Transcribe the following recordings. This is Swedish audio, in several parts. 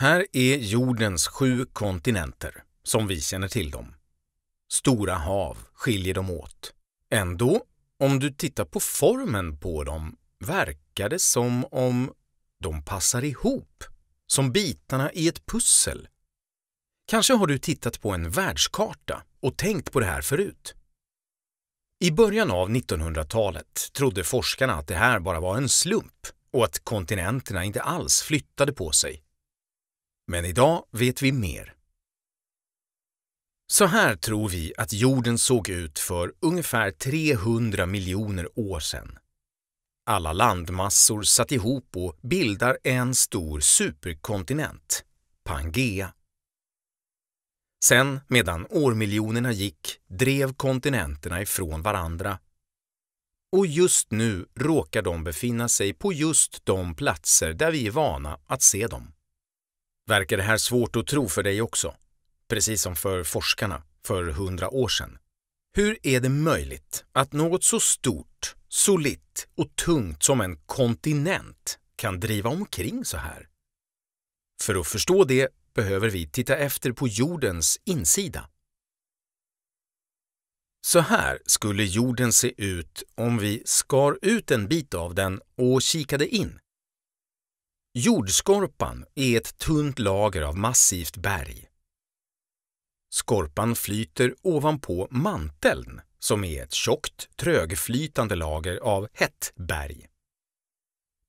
Här är jordens sju kontinenter, som vi känner till dem. Stora hav skiljer dem åt. Ändå, om du tittar på formen på dem, verkar det som om de passar ihop, som bitarna i ett pussel. Kanske har du tittat på en världskarta och tänkt på det här förut. I början av 1900-talet trodde forskarna att det här bara var en slump och att kontinenterna inte alls flyttade på sig men idag vet vi mer. Så här tror vi att jorden såg ut för ungefär 300 miljoner år sedan. Alla landmassor satt ihop och bildar en stor superkontinent, Pangea. Sen, medan årmiljonerna gick, drev kontinenterna ifrån varandra. Och just nu råkar de befinna sig på just de platser där vi är vana att se dem verkar det här svårt att tro för dig också. Precis som för forskarna för hundra år sedan. Hur är det möjligt att något så stort, solitt och tungt som en kontinent kan driva omkring så här? För att förstå det behöver vi titta efter på jordens insida. Så här skulle jorden se ut om vi skar ut en bit av den och kikade in. Jordskorpan är ett tunt lager av massivt berg. Skorpan flyter ovanpå manteln som är ett tjockt, trögflytande lager av hett berg.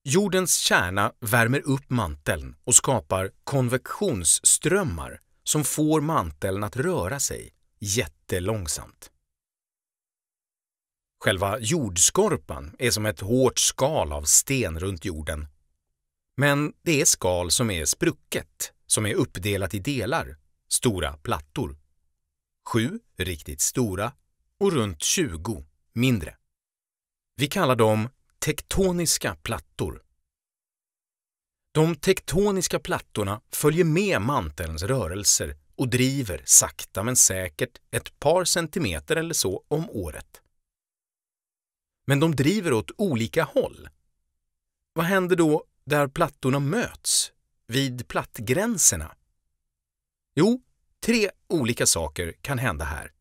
Jordens kärna värmer upp manteln och skapar konvektionsströmmar som får manteln att röra sig jättelångsamt. Själva jordskorpan är som ett hårt skal av sten runt jorden men det är skal som är sprucket, som är uppdelat i delar, stora plattor. Sju riktigt stora och runt 20 mindre. Vi kallar dem tektoniska plattor. De tektoniska plattorna följer med mantelns rörelser och driver sakta men säkert ett par centimeter eller så om året. Men de driver åt olika håll. Vad händer då där plattorna möts, vid plattgränserna? Jo, tre olika saker kan hända här.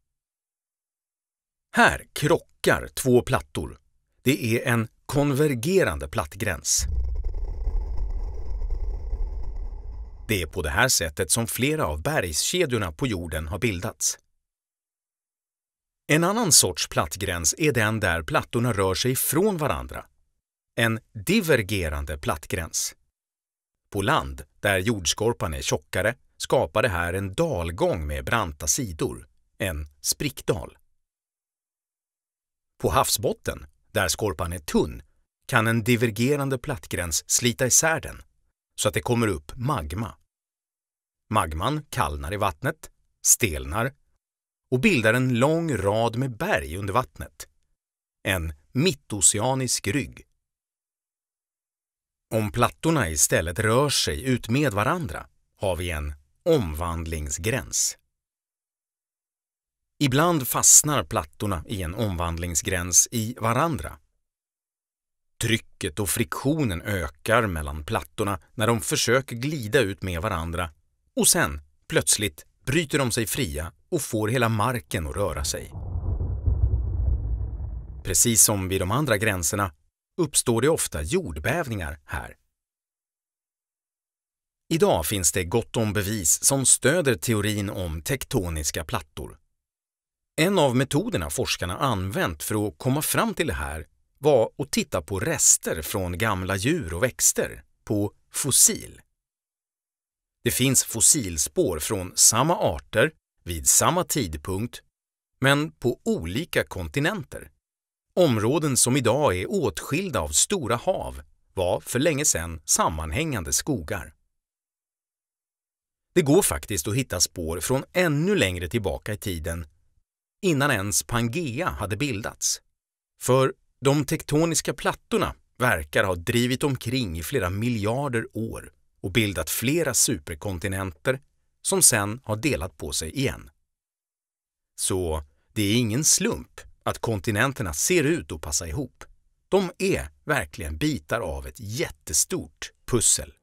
Här krockar två plattor. Det är en konvergerande plattgräns. Det är på det här sättet som flera av bergskedjorna på jorden har bildats. En annan sorts plattgräns är den där plattorna rör sig från varandra en divergerande plattgräns. På land, där jordskorpan är tjockare, skapar det här en dalgång med branta sidor, en sprickdal. På havsbotten, där skorpan är tunn, kan en divergerande plattgräns slita isär den, så att det kommer upp magma. Magman kallnar i vattnet, stelnar och bildar en lång rad med berg under vattnet. En mittoceanisk rygg om plattorna istället rör sig ut med varandra har vi en omvandlingsgräns. Ibland fastnar plattorna i en omvandlingsgräns i varandra. Trycket och friktionen ökar mellan plattorna när de försöker glida ut med varandra och sen, plötsligt, bryter de sig fria och får hela marken att röra sig. Precis som vid de andra gränserna uppstår det ofta jordbävningar här. Idag finns det gott om bevis som stöder teorin om tektoniska plattor. En av metoderna forskarna använt för att komma fram till det här var att titta på rester från gamla djur och växter, på fossil. Det finns fossilspår från samma arter vid samma tidpunkt, men på olika kontinenter. Områden som idag är åtskilda av stora hav var för länge sedan sammanhängande skogar. Det går faktiskt att hitta spår från ännu längre tillbaka i tiden innan ens Pangea hade bildats. För de tektoniska plattorna verkar ha drivit omkring i flera miljarder år och bildat flera superkontinenter som sedan har delat på sig igen. Så det är ingen slump att kontinenterna ser ut att passa ihop. De är verkligen bitar av ett jättestort pussel.